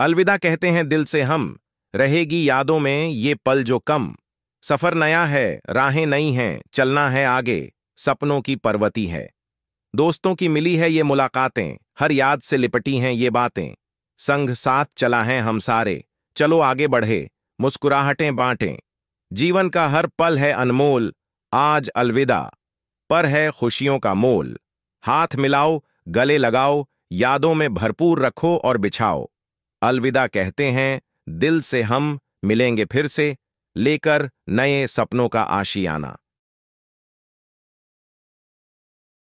अलविदा कहते हैं दिल से हम रहेगी यादों में ये पल जो कम सफर नया है राहें नई हैं चलना है आगे सपनों की पर्वती है दोस्तों की मिली है ये मुलाकातें हर याद से लिपटी हैं ये बातें संग साथ चला है हम सारे चलो आगे बढ़े मुस्कुराहटें बांटें जीवन का हर पल है अनमोल आज अलविदा पर है खुशियों का मोल हाथ मिलाओ गले लगाओ यादों में भरपूर रखो और बिछाओ अलविदा कहते हैं दिल से हम मिलेंगे फिर से लेकर नए सपनों का आशियाना